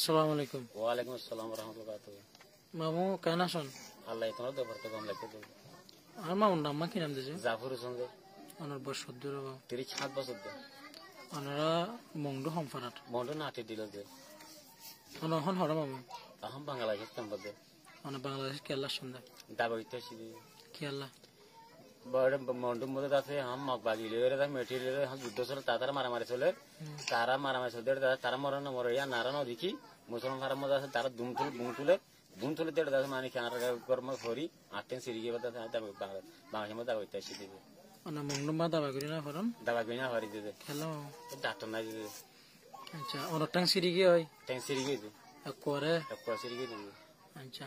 আসসালামু আলাইকুম ওয়া আলাইকুম আসসালাম ওয়া রাহমাতুল্লাহ মামু কেন আসুন আল্লাহ তোমার দরবার তো কম লাগতে দেবে আর মামুর নাম মা কি নাম দিয়েছে জাফর হোসেন ওনার বয়স সদ্য রবা তিরিশ সাত বছর দে ওনারা মংডু হমফারাট মংডু নাটি দিল দে ওনার হন হরা মামু আহম বাংলাদেশ তাম্বাদে ওনার বাংলাদেশ কেল্লার সন্ধ্যা দাবা দে কেল্লা মন্ডুম মদত আছে হাম মগবাজি লইরে যায় মেঠি লইরে হাম যুদ্ধ চলে তারা মারামারি চলে তারা মারামারি চলে তারা মরণ মরে ইয়া নারায়ণ দেখি মুসলমান ফারাম মজা আছে তারা দুম তুলে বুম তুলে বুম তুলে তেড়ে দাস মানে কি আর কর্ম করি আটেন সিরি গিয়ে বাতা বাংলা মধ্যে হইতে আসি দিবে না মন্ডুম বা দাবা করি না ফরম দাবা করি না হরি দিতে হ্যালো ডাক্তার না দিতে আচ্ছা অনেক ট্যাং সিরি গিয়ে হয় ট্যাং সিরি গিয়ে করে করে সিরি গিয়ে আচ্ছা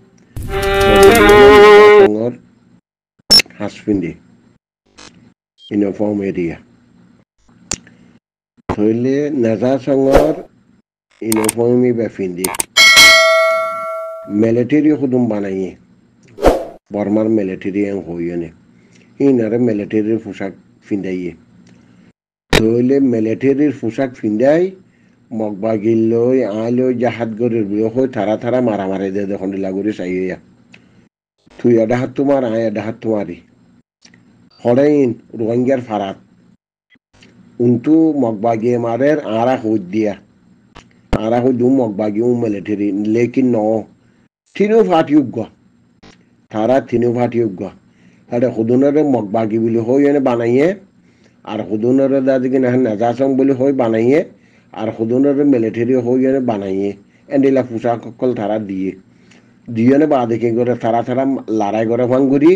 Lord has finished in a farm area. ধৰিলে নাজাচঙৰ ইউনিফৰ্মি বেফিন্দি মেলেটেৰি সুদুম বানায়ে বৰ্মাৰ মেলেটেৰি এং হৈয়নে ইনাৰে মেলেটেৰিৰ পোচাক ফিন্দায়ে ধৰিলে মেলেটেৰিৰ পোচাক ফিন্দাই মগবাগিল লৈ আই লৈ জাহাত গৰিৰ বুঢ়ো হৈ থাৰা থাৰা মাৰা মাৰে দে দেখোন লাগৰি তুই এডাহাত তোমার আয় এডাহাত তোমারি হরেইন রোহিঙ্গার ফারাত উন্তু মগবাগিয়ে মারের আরা হুদ দিয়া আরা হুদ মগবাগি উ মিলিটারি লেকিন ন তিনু ফাটিউগ্য তারা তিনু ফাটিউগ্য তাহলে হুদুনরে মগবাগি বুলি হই এনে বানাইয়ে আর হুদুনরে দাদিকে না নাজাসং বুলি হই বানাইয়ে আর হুদুনরে মিলিটারি হই এনে বানাইয়ে এন্ডিলা পোশাক সকল তারা দিয়ে দুইজনে বাঁদিকে করে তারা তারা লড়াই করে ভাঙ্গুরি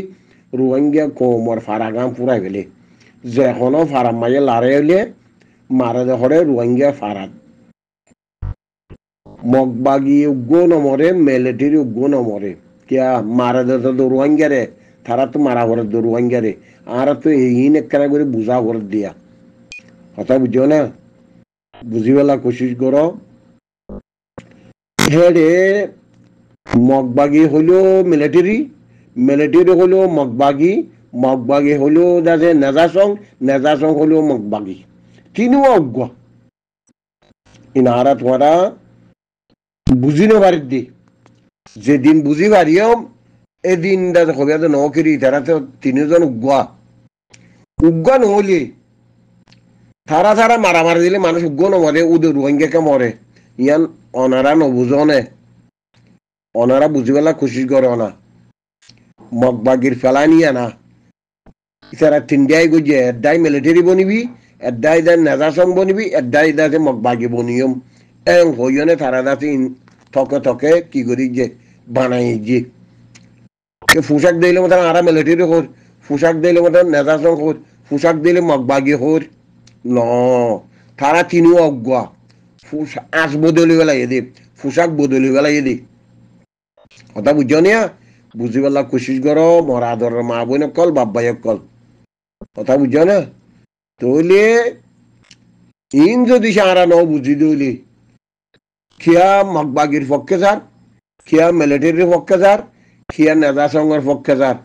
রোহিঙ্গা কোমর ফারা গাম পুরাই ফেলে যেখনো ফারাম মাঝে লড়াই হলে মারে দেখরে রোহিঙ্গা ফারাত মগবাগি উগ্র নমরে মেলেটির উগ্র নমরে কিয়া মারে দে তো রে তারা তো মারা করে দো রে আর তো এই নেকড়া করে বুঝা ঘর দিয়া কথা বুঝিও না বুঝিবেলা কোশিশ করো হেড়ে মগবাগি হলেও মিলিটারি মিলিটারি হলেও মগবাগি মগবাগি হলেও যাতে নেজাসং নেজাসং হলেও মগবাগি তিনিও অজ্ঞ ইনারা তোমারা বুঝি নেবার দি যেদিন বুঝি পারিও এদিন দাদা কবিয়া তো নকিরি তারা তো তিনজন উগুয়া উগুয়া নহলে তারা তারা মারামারি দিলে মানুষ উগ্র নমরে উদে রোহিঙ্গাকে মরে ইয়ান অনারা নবুজনে ওনারা বুঝবেলা খুশি করে না মগবাগির ফেলা নিয়ে না ইসারা তিনডাই গুজে এডাই মিলিটারি বনিবি এড্ডাই দা নেজাসং বনিবি এড্ডাই দাসে বাগি বনিয়ম এং হইয়নে তারা দাসে থকে থকে কি করি যে বানাই যে পোশাক দিলে মতন আরা মিলিটারি হোর পোশাক দিলে মতন নেজাসং হোর পোশাক দিলে বাগি হোর ন তারা তিনিও অজ্ঞা পোশাক আঁশ বদলি বেলা এদি পোশাক বদলি বেলা এদি কথা বুঝনিয়া বুঝিবেলা কোশিশ করো মোর আদরের মা বই কল বাপ ভাই কল কথা বুঝ না তাহলে ইন যদি সারা ন বুঝি দিলি খিয়া মকবাগির পক্ষে যার খিয়া মিলিটারির পক্ষে যার খিয়া নেতা সংঘের পক্ষে যার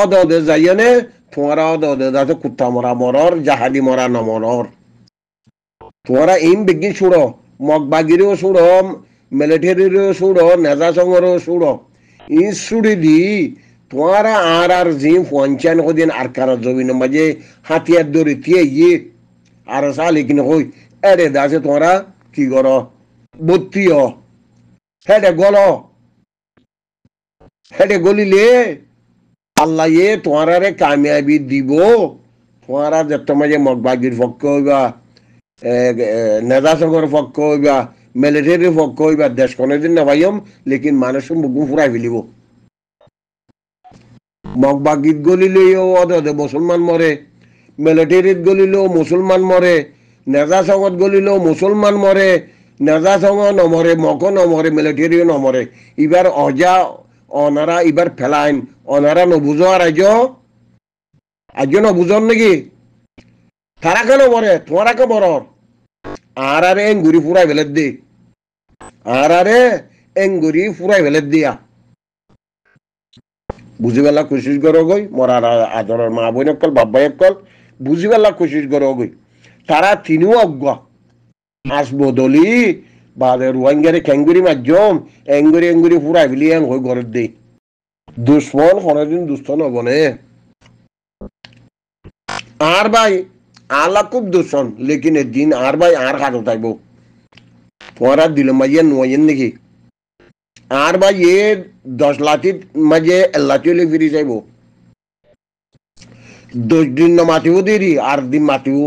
অদে যাইয়ানে তোমারা অদে যাতে কুত্তা মরা মরর জাহাদি মরা নমরর তোমারা ইম বিজ্ঞান ছুড়ো মগবাগিরেও ছুড়ো মিলিটারির সুড় নেজা সংঘর সুড় ই সুড়ি দি তোমার আর আর জি পঞ্চায়ন কদিন আর কারা জমিন মাঝে হাতিয়ার দৌড়ে তিয়ে ইয়ে আর সালে কিনে কই এরে দাসে তোমরা কি কর বত্রিয় হেডে গল হেডে গলিলে আল্লাহ ইয়ে তোমার রে কামিয়াবি দিব তোমারা যত মাঝে মগবাগির পক্ষ হইবা নেতা সংঘর পক্ষ হইবা মেলেরিয়ার পক্ষ হইবার দেশ কোনের দিন নামাইম লেকিন মানুষ মুখ ফুরাই ফেলিব মগবা গীত গলিলেও অধে মুসলমান মরে মেলেটেরিত গলিলেও মুসলমান মরে নেজা সঙ্গত গলিলেও মুসলমান মরে নেজা সঙ্গ নমরে মক নমরে মেলেটেরিও নমরে ইবার অজা অনারা ইবার ফেলাইন অনারা নবুজ আর আজ আজ নবুজ নাকি তারা কেন মরে তোমারা কে মরর আর আর এন ঘুরি ফুরাই ফেলে দে আর আরে এঙ্গুরি ফুরাই ফেলে দিয়া বুঝি পেলা কোশিস করো গই মরার আদরের মা বোন বাবাই বাব্বাই বুঝি পেলা কোশিস করো গই তারা তিনিও অজ্ঞ আসবদলি বাদে রোহিঙ্গারে খেঙ্গুরি মাধ্যম এঙ্গুরি এঙ্গুরি ফুরাই ফেলি এং হয়ে ঘরের দেই দুশ্মন কোনোদিন দুস্থ নবনে আর ভাই আলা খুব দুশ্মন লেকিন এদিন আর ভাই আর হাতত আইব फोरा दिल मजे नोयन निकी आर बा ये दस लाती मजे लाती ले फिरी जाए दस दिन न माती वो देरी आर दिन माती वो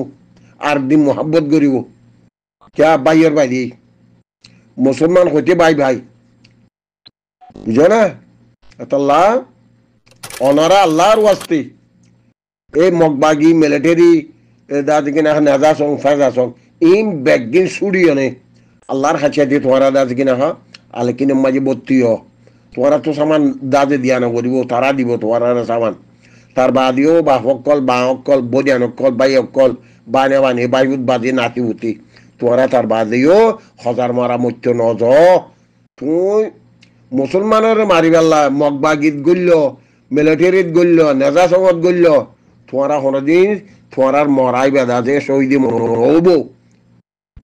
आर दिन मोहब्बत करी वो क्या भाई और भाई दी मुसलमान होते भाई भाई बुझे ना अतल्ला ओनरा अल्लाह रुवास्ते ए मकबागी मिलिटरी दादी के नाह नजा सॉन्ग फैजा सॉन्ग इन बैगिन सूडी है আল্লাহর হাঁচিয়া দিয়ে তোহারা দাস কিনা হা আলে কিনে মাঝে ভর্তি হ তোহারা তো সামান দাজে দিয়া না করিব তারা দিব তোহারা সামান তার বাদিও বা হকল বা অকল বদিয়ান অকল বাই অকল বানে বানে বাইবুত বাজে নাতি উতি তোহারা তার বাদিও হজার মারা মত্য নজ তুই মুসলমানের মারি পেলা মগবা গীত গল্য মিলিটারিত গল্য নেজা সমত গল্য তোমারা হরদিন তোমার মরাই বেদা যে শহীদ মনোরব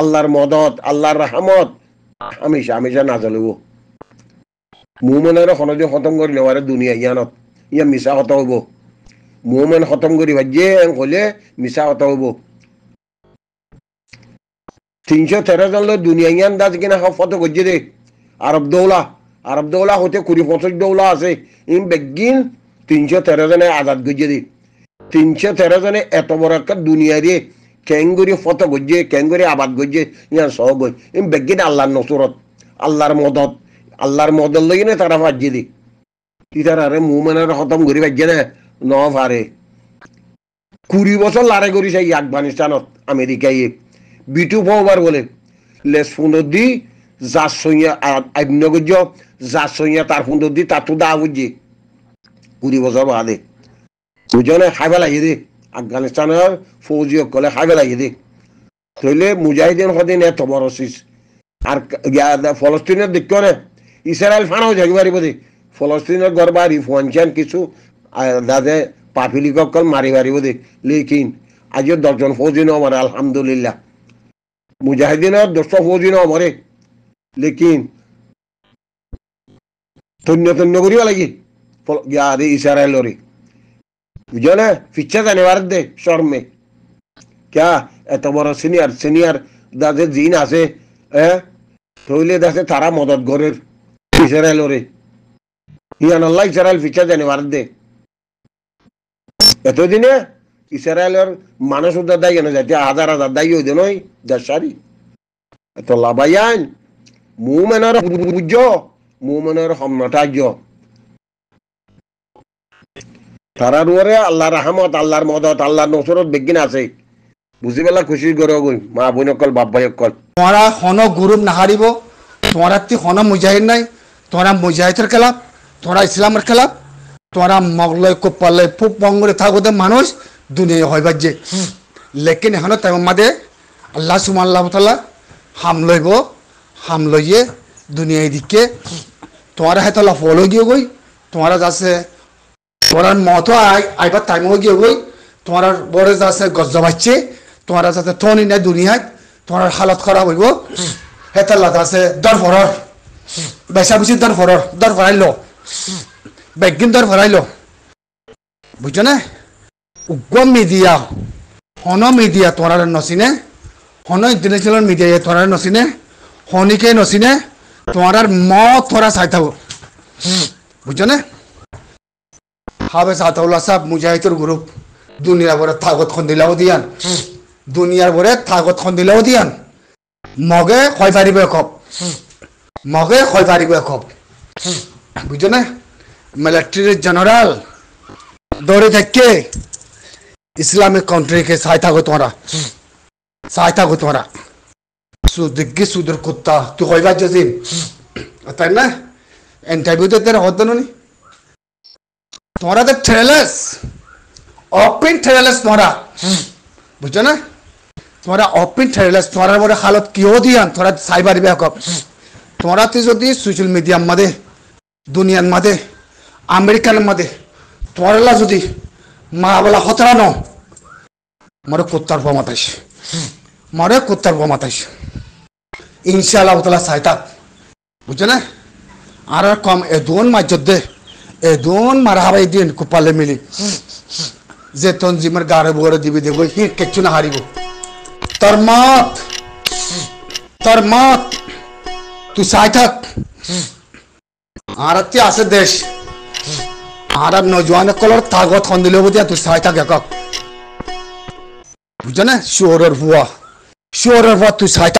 আল্লাহর মদত আল্লাহর রাহমত হামেশা হামেশা নাজালিব মুমেনের সনজে খতম করি লওয়ারে দুনিয়া ইয়ানত ইয়া মিছা হত হব মুমেন খতম করি ভাজ্যে হলে মিছা হত হব তিনশো তেরো জন লোক দুনিয়া ইয়ান দাস কিনা ফটো করছে দে আরব দৌলা আরব দৌলা হতে কুড়ি পঁচিশ দৌলা আছে ইন বেগিন তিনশো তেরো জনে আজাদ করছে দে তিনশো তেরো জনে এত বড় একটা দুনিয়া দিয়ে কেঙ্গুরি ফত গজ্জে কেঙ্গুরি আবাদ গজ্জে ইয়ান সহ গই ইন বেগিন আল্লাহর নসুরত আল্লাহর মদত আল্লাহর মদত লই না তারা ভাজ্যে দি তিতার আরে মুমেনের খতম করি ভাজ্যে না ন ফারে কুড়ি বছর লারে করিছে এই আফগানিস্তানত আমেরিকায় বিটু পাওয়ার বলে লেস ফুনত দি যা সইয়া আইন গজ্জ যা সইয়া তার ফুনত দি তাতো দা বুঝি কুড়ি বছর বাদে দুজনে খাইবা লাগিয়ে দে আফগানিস্তানের সকলে খাই লাগি দিক ধৰিলে মুজাহিদিন সদিন এ বড় ৰচিছ আর ফলস্তিনের দিক নে ইসরায়েল ফান হৈ থাকিব পাৰিব দেই ফলস্তিনৰ গৰবা ৰিফুৱানচিয়ান কিছু দাদে কল মাৰি পাৰিব বোধি লিখিন আজিও দহজন ফৌজি নমরে আলহামদুলিল্লাহ মুজাহিদিনের দশ ফৌজি নমরে লিখিন লেকিন ধন্য ধন্য লাগি লাগে ইছৰাইলৰে Millones, fichas a they Shorme. क्या এত বড় সিনিয়র সিনিয়র দাদে জিন আছে হ্যাঁ তৈলে দাসে তারা মদত গরের ইসরায়েল ওরে ইয়ান আল্লাহ ইসরায়েল ফিচা জানে দে এতদিনে ইসরায়েলের মানুষ উদ্ধার দায় জানো যাতে হাজার হাজার দায়ী হইতে নয় যার সারি এত লাভাইয়ান মু মেনের বুঝ মু মেনের হম নটাজ্য তারার ওরে আল্লাহর রহমত আল্লাহর মদত আল্লাহর নসরত বিজ্ঞান আছে বুঝি পেলা খুশি গর মা বোন অকল বাপ ভাই অকল তোমরা হন গুরুম নাহারিব তোমরা তি হন মুজাহিদ নাই তোমরা মুজাহিদের খেলাপ তোমরা ইসলামের খেলাপ তোমরা মগলয় কোপালয় ফুপ বঙ্গরে থাকতে মানুষ দুনিয়া হইবার যে লেকিন এখন তাই মাদে আল্লাহ সুমান আল্লাহ তালা হাম লইব হাম লইয়ে দুনিয়া দিকে তোমরা হেতলা ফলো গিয়ে গই তোমরা যাচ্ছে তোমরা মত আইবার টাইমও গিয়ে ওই তোমার বড় যাচ্ছে গজ্জা বাচ্চে তোমারা যাতে থনি নাই দুনিয়ায় তোমার হালত খারাপ হইব হেতার লাত আছে দর ভরর বেচা বেশি দর ভরর দর ভরাই ল বেগিন দর ভরাই ল বুঝছো না উগ্র মিডিয়া হন মিডিয়া তোমার নচিনে হন ইন্টারন্যাশনাল মিডিয়া তোমার নচিনে হনিকে নচিনে তোমার ম তোরা চাই থাকো বুঝছো না হাফেজ আতাউল্লাহ সাহ মুজাহিদুর গ্রুপ দুনিয়া ভরে থাকত খন্দিলাও দিয়ান দুনিয়ার ভরে থাকত খন্দিলাও দিয়ান মগে ক্ষয় পারিব কব মগে ক্ষয় পারিব কব বুঝো না মিলিটারির জেনারেল দৌড়ে থাকে ইসলামিক কান্ট্রিকে সাই থাকো তোমরা সাই থাকো তোমরা সুদিগ্গি সুদর কুত্তা তুই কইবার যেদিন তাই না ইন্টারভিউ দিতে হতো না তোমরাদের থ্রেলাস অপিন থ্রেলাস তোমরা বুঝছো না তোমরা অপিন থ্রেলাস তোমার বড় হালত কিয় দিয়ান তোমরা সাইবার ব্যাকআপ তো যদি সোশ্যাল মিডিয়ার মাঝে দুনিয়ার মাঝে আমেরিকার মাঝে তোমরা যদি মা বলা হতরা ন মরে কুত্তার বোমা তাইস মরে কুত্তার বোমা তাইস ইনশাআল্লাহ তাআলা সাইতা বুঝছো না আর কম এ দুন মাঝে দে एदोन مرحبا এদিন কোpale मिली জেতন জিমর গারে বরে দিবি দেক হিক কেছনা হারিবো তৰমাত তৰমাত তু ছাইতক আরতি আছ দেশ আৰৰ নজوانه কলৰ ताগত খন্দিলবতি তু ছাইতক একক বুজনা শোৰৰ হুৱা শোৰৰবা তু ছাইত